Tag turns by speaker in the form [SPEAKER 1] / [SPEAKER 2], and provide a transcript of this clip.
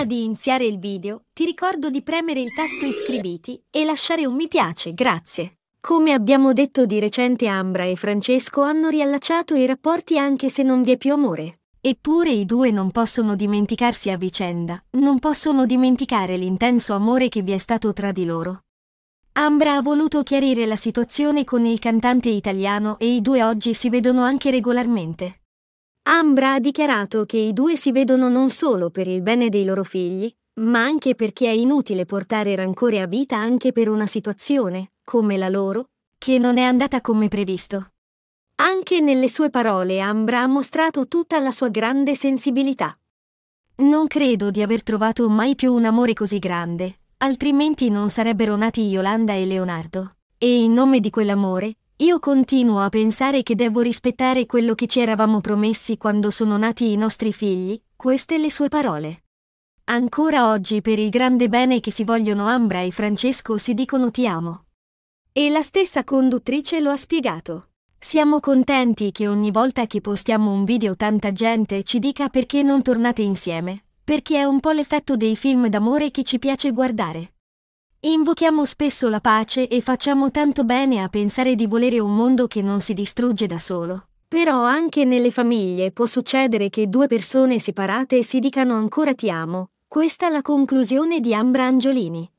[SPEAKER 1] Prima di iniziare il video, ti ricordo di premere il tasto iscriviti e lasciare un mi piace, grazie. Come abbiamo detto di recente, Ambra e Francesco hanno riallacciato i rapporti anche se non vi è più amore. Eppure i due non possono dimenticarsi a vicenda, non possono dimenticare l'intenso amore che vi è stato tra di loro. Ambra ha voluto chiarire la situazione con il cantante italiano e i due oggi si vedono anche regolarmente. Ambra ha dichiarato che i due si vedono non solo per il bene dei loro figli, ma anche perché è inutile portare rancore a vita anche per una situazione, come la loro, che non è andata come previsto. Anche nelle sue parole Ambra ha mostrato tutta la sua grande sensibilità. Non credo di aver trovato mai più un amore così grande, altrimenti non sarebbero nati Yolanda e Leonardo. E in nome di quell'amore, io continuo a pensare che devo rispettare quello che ci eravamo promessi quando sono nati i nostri figli, queste le sue parole. Ancora oggi per il grande bene che si vogliono Ambra e Francesco si dicono ti amo. E la stessa conduttrice lo ha spiegato. Siamo contenti che ogni volta che postiamo un video tanta gente ci dica perché non tornate insieme, perché è un po' l'effetto dei film d'amore che ci piace guardare. Invochiamo spesso la pace e facciamo tanto bene a pensare di volere un mondo che non si distrugge da solo. Però anche nelle famiglie può succedere che due persone separate si dicano ancora ti amo. Questa è la conclusione di Ambra Angiolini.